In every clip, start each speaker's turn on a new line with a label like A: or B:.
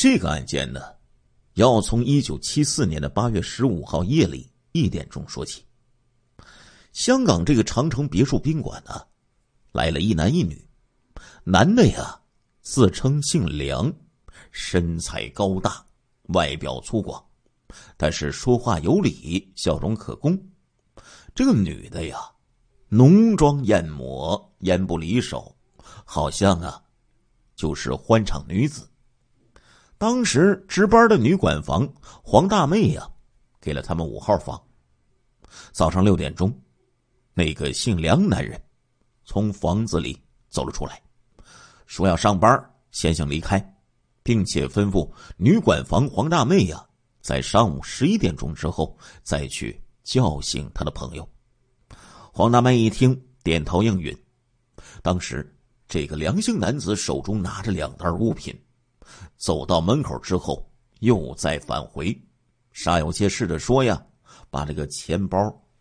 A: 这个案件呢，要从一九七四年的八月十五号夜里一点钟说起。香港这个长城别墅宾馆呢，来了一男一女。男的呀，自称姓梁，身材高大，外表粗犷，但是说话有理，笑容可攻。这个女的呀，浓妆艳抹，烟不离手，好像啊，就是欢场女子。当时值班的女管房黄大妹呀，给了他们五号房。早上六点钟，那个姓梁男人从房子里走了出来，说要上班，先行离开，并且吩咐女管房黄大妹呀，在上午十一点钟之后再去叫醒他的朋友。黄大妹一听，点头应允。当时这个梁姓男子手中拿着两袋物品。走到门口之后，又再返回，煞有介事的说：“呀，把这个钱包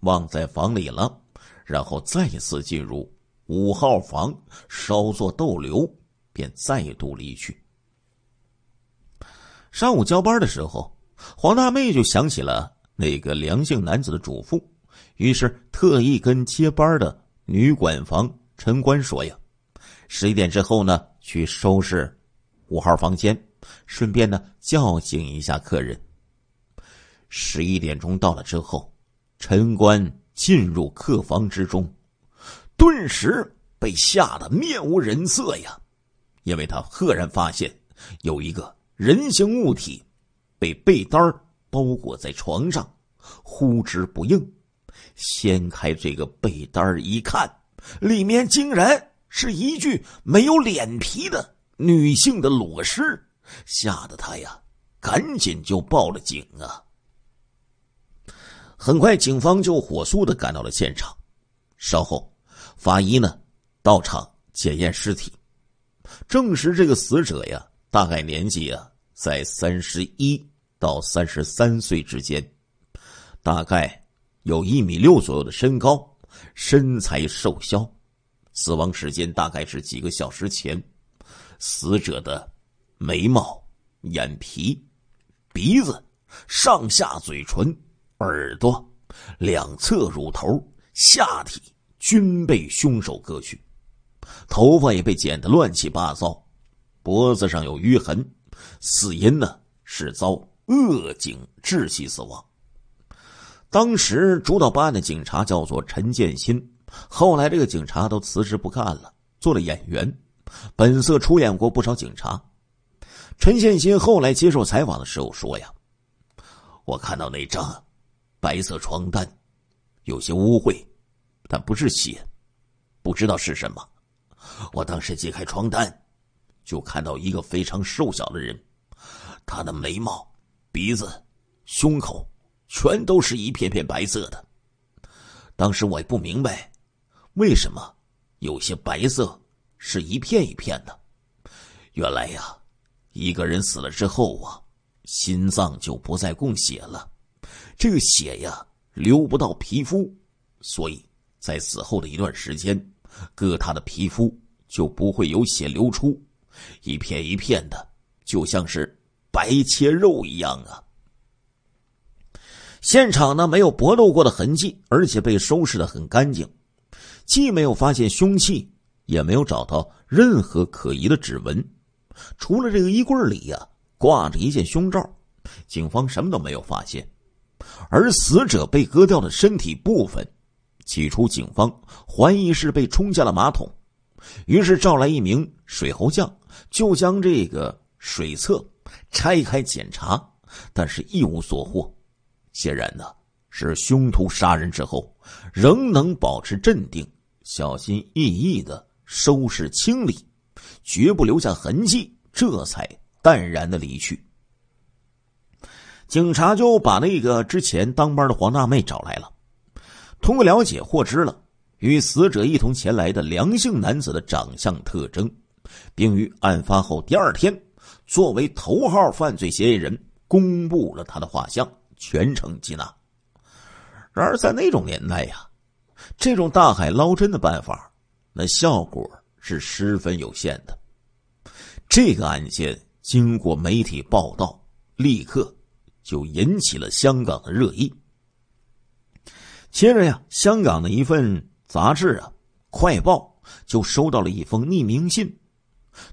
A: 忘在房里了。”然后再次进入五号房，稍作逗留，便再度离去。上午交班的时候，黄大妹就想起了那个梁姓男子的嘱咐，于是特意跟接班的女管房陈官说：“呀，十一点之后呢，去收拾。”五号房间，顺便呢叫醒一下客人。十一点钟到了之后，陈官进入客房之中，顿时被吓得面无人色呀，因为他赫然发现，有一个人形物体被被单包裹在床上，呼之不应。掀开这个被单一看，里面竟然是一具没有脸皮的。女性的裸尸吓得他呀，赶紧就报了警啊。很快，警方就火速的赶到了现场。稍后，法医呢到场检验尸体，证实这个死者呀，大概年纪啊在三十一到三十三岁之间，大概有一米六左右的身高，身材瘦削，死亡时间大概是几个小时前。死者的眉毛、眼皮、鼻子、上下嘴唇、耳朵、两侧乳头、下体均被凶手割去，头发也被剪得乱七八糟，脖子上有淤痕。死因呢是遭扼颈窒息死亡。当时主导办案的警察叫做陈建新，后来这个警察都辞职不干了，做了演员。本色出演过不少警察，陈建新后来接受采访的时候说：“呀，我看到那张白色床单，有些污秽，但不是血，不知道是什么。我当时揭开床单，就看到一个非常瘦小的人，他的眉毛、鼻子、胸口全都是一片片白色的。当时我也不明白，为什么有些白色。”是一片一片的，原来呀，一个人死了之后啊，心脏就不再供血了，这个血呀流不到皮肤，所以在死后的一段时间，割他的皮肤就不会有血流出，一片一片的，就像是白切肉一样啊。现场呢没有搏斗过的痕迹，而且被收拾的很干净，既没有发现凶器。也没有找到任何可疑的指纹，除了这个衣柜里呀挂着一件胸罩，警方什么都没有发现。而死者被割掉的身体部分，起初警方怀疑是被冲下了马桶，于是找来一名水喉匠，就将这个水厕拆开检查，但是一无所获。显然呢，是凶徒杀人之后，仍能保持镇定，小心翼翼的。收拾清理，绝不留下痕迹，这才淡然的离去。警察就把那个之前当班的黄大妹找来了，通过了解获知了与死者一同前来的梁姓男子的长相特征，并于案发后第二天，作为头号犯罪嫌疑人公布了他的画像，全程缉拿。然而在那种年代呀，这种大海捞针的办法。那效果是十分有限的。这个案件经过媒体报道，立刻就引起了香港的热议。接着呀，香港的一份杂志啊，《快报》就收到了一封匿名信。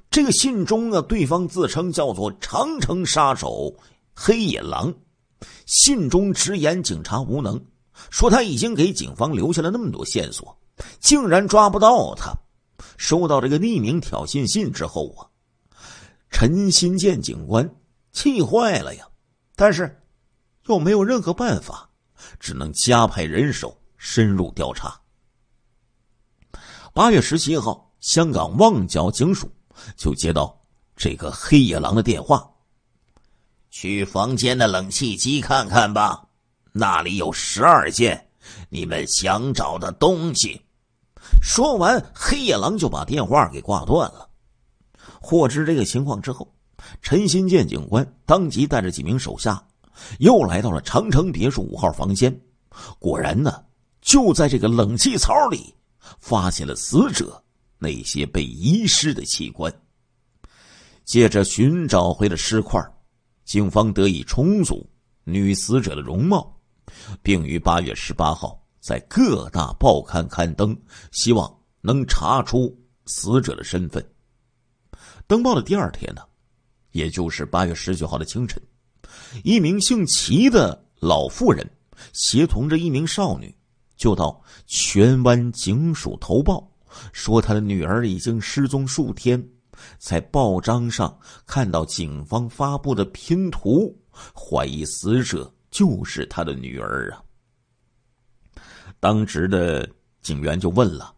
A: 这个信中啊，对方自称叫做“长城杀手”黑野狼，信中直言警察无能，说他已经给警方留下了那么多线索。竟然抓不到他！收到这个匿名挑衅信之后啊，陈新建警官气坏了呀。但是，又没有任何办法，只能加派人手深入调查。八月十七号，香港旺角警署就接到这个黑野狼的电话：“去房间的冷气机看看吧，那里有十二件你们想找的东西。”说完，黑夜狼就把电话给挂断了。获知这个情况之后，陈新建警官当即带着几名手下，又来到了长城别墅五号房间。果然呢，就在这个冷气槽里，发现了死者那些被遗失的器官。借着寻找回的尸块，警方得以重组女死者的容貌，并于八月十八号。在各大报刊刊登，希望能查出死者的身份。登报的第二天呢，也就是八月十九号的清晨，一名姓齐的老妇人，协同着一名少女，就到荃湾警署投报，说她的女儿已经失踪数天，在报章上看到警方发布的拼图，怀疑死者就是她的女儿啊。当值的警员就问了：“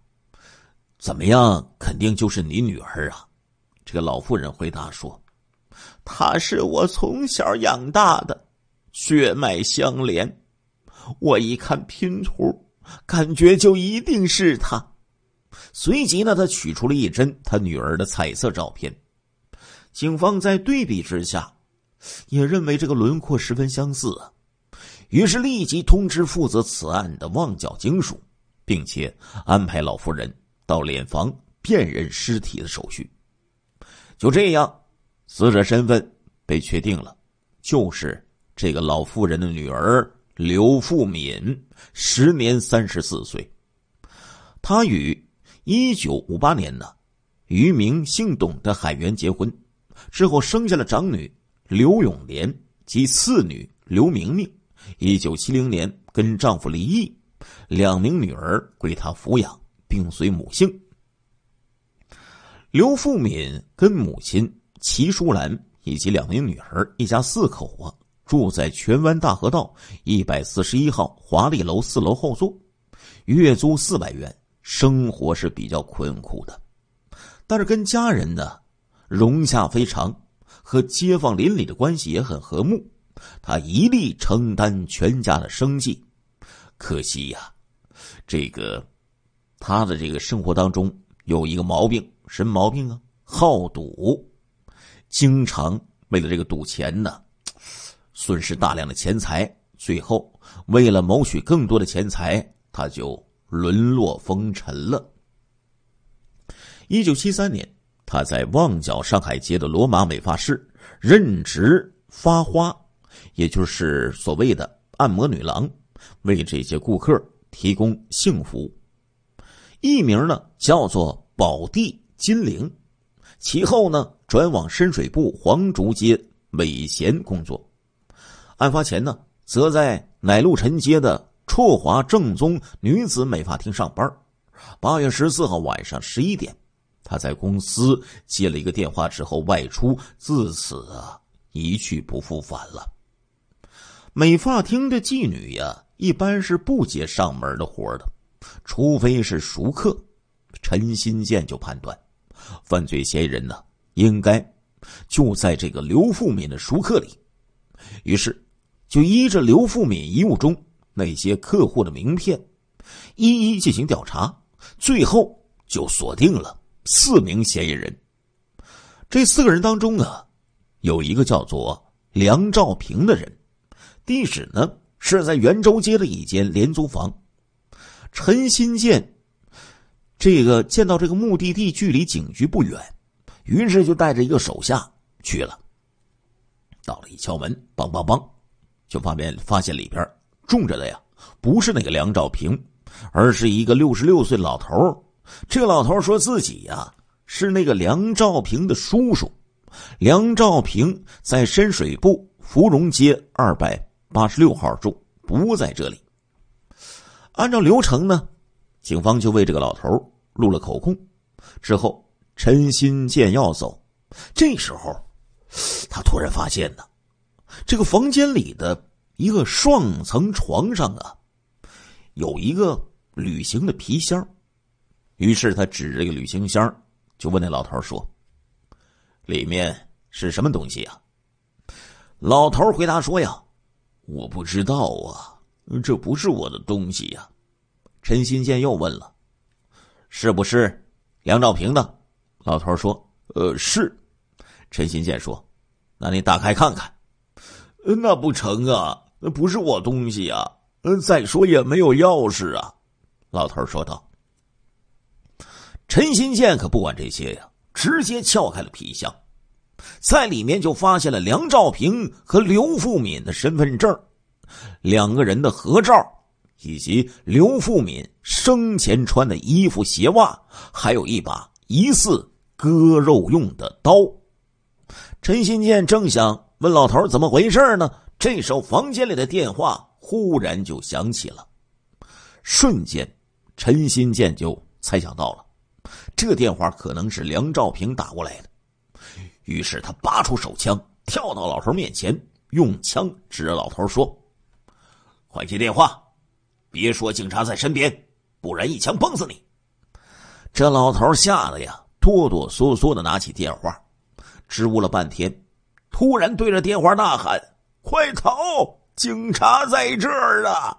A: 怎么样？肯定就是你女儿啊？”这个老妇人回答说：“她是我从小养大的，血脉相连。我一看拼图，感觉就一定是她。”随即呢，他取出了一针他女儿的彩色照片。警方在对比之下，也认为这个轮廓十分相似。于是立即通知负责此案的旺角警署，并且安排老妇人到殓房辨认尸体的手续。就这样，死者身份被确定了，就是这个老妇人的女儿刘富敏，时年三十四岁。她与一九五八年呢，渔民姓董的海员结婚，之后生下了长女刘永莲及次女刘明明。一九七零年跟丈夫离异，两名女儿归她抚养，并随母姓。刘富敏跟母亲齐淑兰以及两名女儿，一家四口啊，住在荃湾大河道一百四十一号华丽楼四楼后座，月租四百元，生活是比较困苦的。但是跟家人呢融洽非常，和街坊邻里的关系也很和睦。他一力承担全家的生计，可惜呀，这个他的这个生活当中有一个毛病，什么毛病啊？好赌，经常为了这个赌钱呢，损失大量的钱财，最后为了谋取更多的钱财，他就沦落风尘了。一九七三年，他在旺角上海街的罗马美发室任职发花。也就是所谓的按摩女郎，为这些顾客提供幸福。艺名呢叫做宝地金陵，其后呢转往深水埗黄竹街美贤工作。案发前呢，则在乃路陈街的绰华正宗女子美发厅上班。八月十四号晚上十一点，她在公司接了一个电话之后外出，自此啊一去不复返了。美发厅的妓女呀，一般是不接上门的活的，除非是熟客。陈新建就判断，犯罪嫌疑人呢，应该就在这个刘富敏的熟客里。于是，就依着刘富敏遗物中那些客户的名片，一一进行调查，最后就锁定了四名嫌疑人。这四个人当中呢，有一个叫做梁兆平的人。地址呢是在圆州街的一间廉租房。陈新建，这个见到这个目的地距离警局不远，于是就带着一个手下去了。到了一敲门，梆梆梆，就发现发现里边住着的呀不是那个梁兆平，而是一个六十六岁老头儿。这个老头儿说自己呀是那个梁兆平的叔叔。梁兆平在深水埗芙蓉街二百。八十六号住不在这里。按照流程呢，警方就为这个老头录了口供。之后陈新建要走，这时候他突然发现呢，这个房间里的一个双层床上啊，有一个旅行的皮箱。于是他指着这个旅行箱，就问那老头说：“里面是什么东西啊？”老头回答说：“呀。”我不知道啊，这不是我的东西呀。陈新建又问了：“是不是梁兆平的？”老头说：“呃，是。”陈新建说：“那你打开看看。”“那不成啊，那不是我东西啊！再说也没有钥匙啊。”老头说道。陈新建可不管这些呀，直接撬开了皮箱。在里面就发现了梁兆平和刘富敏的身份证，两个人的合照，以及刘富敏生前穿的衣服、鞋袜，还有一把疑似割肉用的刀。陈新建正想问老头怎么回事呢，这时候房间里的电话忽然就响起了，瞬间，陈新建就猜想到了，这电话可能是梁兆平打过来的。于是他拔出手枪，跳到老头面前，用枪指着老头说：“快接电话，别说警察在身边，不然一枪崩死你！”这老头吓得呀，哆哆嗦嗦的拿起电话，支吾了半天，突然对着电话大喊：“快逃！警察在这儿啊！”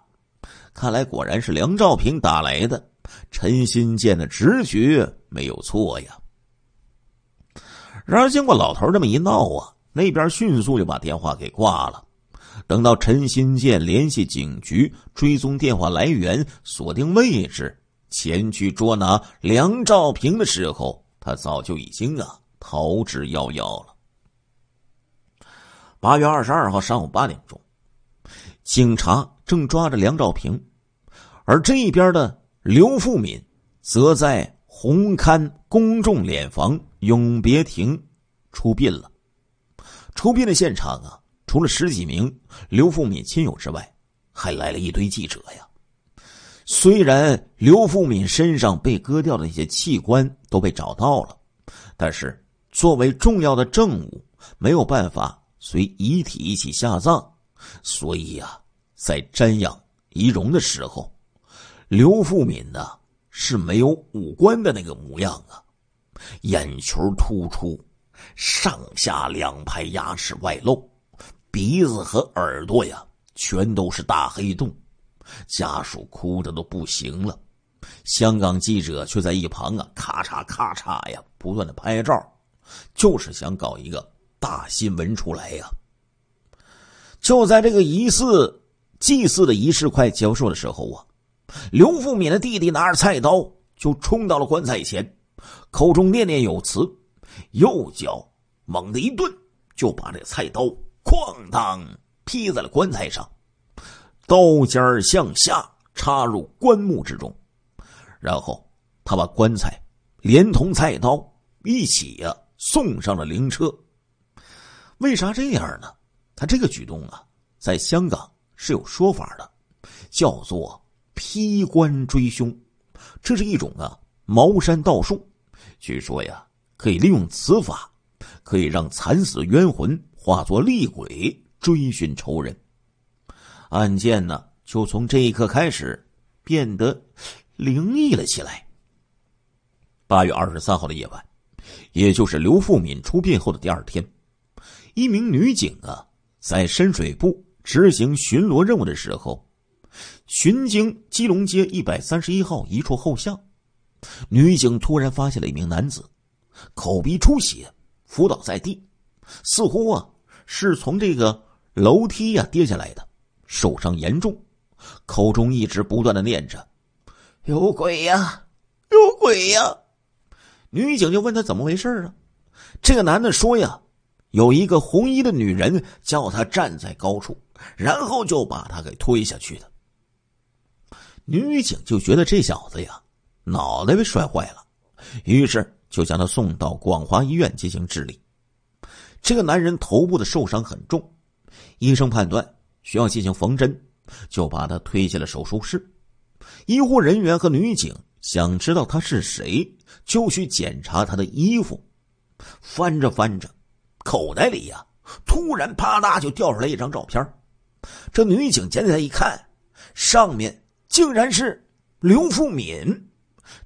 A: 看来果然是梁兆平打来的，陈新建的直觉没有错呀。然而，经过老头这么一闹啊，那边迅速就把电话给挂了。等到陈新建联系警局追踪电话来源、锁定位置，前去捉拿梁兆平的时候，他早就已经啊逃之夭夭了。八月二十二号上午八点钟，警察正抓着梁兆平，而这边的刘富敏则在。红勘公众殓房永别亭，出殡了。出殡的现场啊，除了十几名刘富敏亲友之外，还来了一堆记者呀。虽然刘富敏身上被割掉的那些器官都被找到了，但是作为重要的证物，没有办法随遗体一起下葬，所以啊，在瞻仰遗容的时候，刘富敏呢。是没有五官的那个模样啊，眼球突出，上下两排牙齿外露，鼻子和耳朵呀全都是大黑洞，家属哭的都不行了，香港记者却在一旁啊咔嚓咔嚓呀不断的拍照，就是想搞一个大新闻出来呀。就在这个疑似祭祀的仪式快结束的时候啊。刘富敏的弟弟拿着菜刀就冲到了棺材前，口中念念有词，右脚猛地一顿，就把这菜刀哐当劈在了棺材上，刀尖向下插入棺木之中，然后他把棺材连同菜刀一起呀送上了灵车。为啥这样呢？他这个举动啊，在香港是有说法的，叫做。披冠追凶，这是一种啊茅山道术，据说呀可以利用此法，可以让惨死冤魂化作厉鬼追寻仇人。案件呢就从这一刻开始变得灵异了起来。八月二十三号的夜晚，也就是刘富敏出殡后的第二天，一名女警啊在深水部执行巡逻任务的时候。巡经基隆街一百三十一号一处后巷，女警突然发现了一名男子，口鼻出血，伏倒在地，似乎啊是从这个楼梯呀跌下来的，受伤严重，口中一直不断的念着：“有鬼呀，有鬼呀！”女警就问他怎么回事啊？这个男的说：“呀，有一个红衣的女人叫他站在高处，然后就把他给推下去的。”女警就觉得这小子呀脑袋被摔坏了，于是就将他送到广华医院进行治理。这个男人头部的受伤很重，医生判断需要进行缝针，就把他推进了手术室。医护人员和女警想知道他是谁，就去检查他的衣服，翻着翻着，口袋里呀突然啪嗒就掉出来一张照片。这女警捡起来一看，上面。竟然是刘富敏。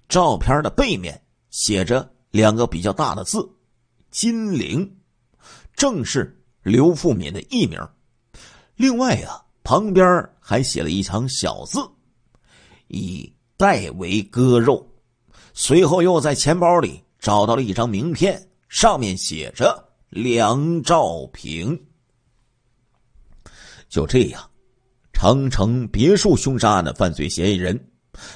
A: 照片的背面写着两个比较大的字“金陵”，正是刘富敏的艺名。另外啊，旁边还写了一行小字：“以代为割肉。”随后又在钱包里找到了一张名片，上面写着梁兆平。就这样。长城别墅凶杀案的犯罪嫌疑人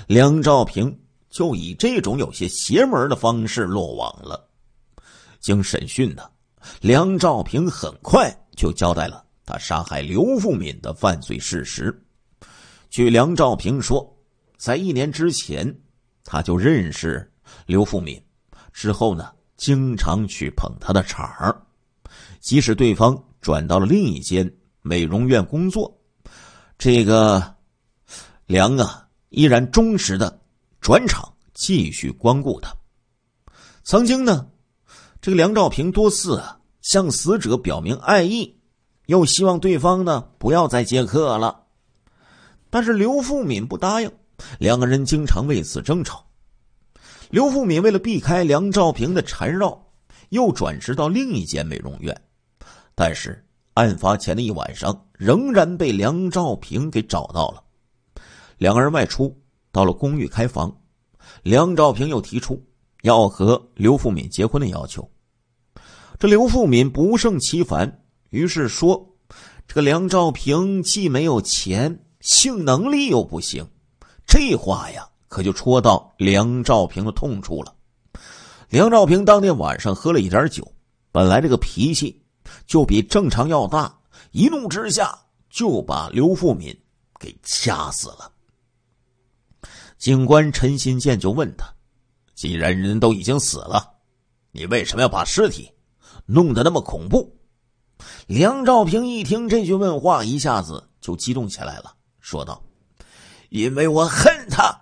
A: 梁兆平就以这种有些邪门的方式落网了。经审讯呢，梁兆平很快就交代了他杀害刘富敏的犯罪事实。据梁兆平说，在一年之前，他就认识刘富敏，之后呢，经常去捧他的场儿，即使对方转到了另一间美容院工作。这个梁啊，依然忠实的转场继续光顾他。曾经呢，这个梁兆平多次向死者表明爱意，又希望对方呢不要再接客了。但是刘富敏不答应，两个人经常为此争吵。刘富敏为了避开梁兆平的缠绕，又转职到另一间美容院，但是。案发前的一晚上，仍然被梁兆平给找到了。两个人外出，到了公寓开房。梁兆平又提出要和刘富敏结婚的要求。这刘富敏不胜其烦，于是说：“这个梁兆平既没有钱，性能力又不行。”这话呀，可就戳到梁兆平的痛处了。梁兆平当天晚上喝了一点酒，本来这个脾气。就比正常要大，一怒之下就把刘富敏给掐死了。警官陈新建就问他：“既然人都已经死了，你为什么要把尸体弄得那么恐怖？”梁兆平一听这句问话，一下子就激动起来了，说道：“因为我恨他，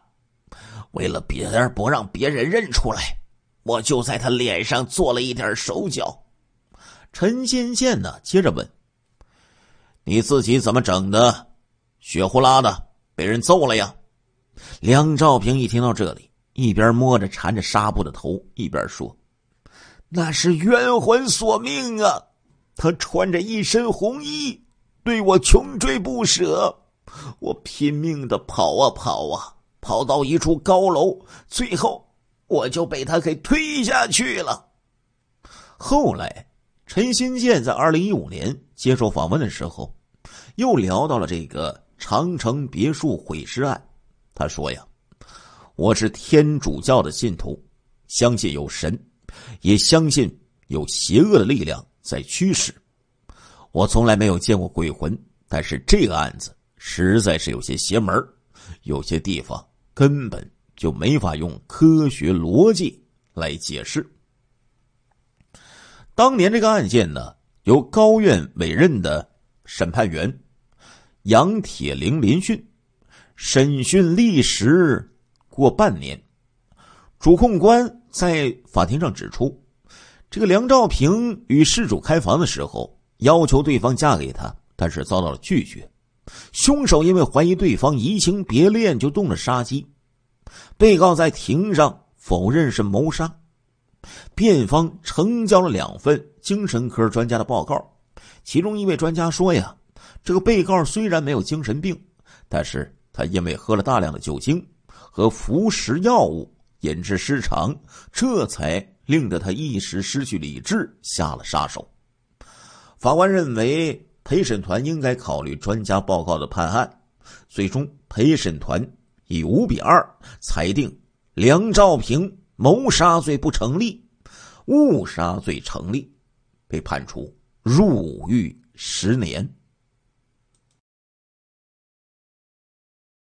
A: 为了别人不让别人认出来，我就在他脸上做了一点手脚。”陈新建呢？接着问：“你自己怎么整的？血呼啦的，被人揍了呀？”梁兆平一听到这里，一边摸着缠着纱布的头，一边说：“那是冤魂索命啊！他穿着一身红衣，对我穷追不舍，我拼命的跑啊跑啊，跑到一处高楼，最后我就被他给推下去了。后来……”陈新建在二零一五年接受访问的时候，又聊到了这个长城别墅毁尸案。他说：“呀，我是天主教的信徒，相信有神，也相信有邪恶的力量在驱使。我从来没有见过鬼魂，但是这个案子实在是有些邪门，有些地方根本就没法用科学逻辑来解释。”当年这个案件呢，由高院委任的审判员杨铁林临讯，审讯历时过半年。主控官在法庭上指出，这个梁兆平与事主开房的时候，要求对方嫁给他，但是遭到了拒绝。凶手因为怀疑对方移情别恋，就动了杀机。被告在庭上否认是谋杀。辩方呈交了两份精神科专家的报告，其中一位专家说：“呀，这个被告虽然没有精神病，但是他因为喝了大量的酒精和服食药物，引致失常，这才令着他一时失去理智，下了杀手。”法官认为陪审团应该考虑专家报告的判案，最终陪审团以五比二裁定梁兆平。谋杀罪不成立，误杀罪成立，被判处入狱十年。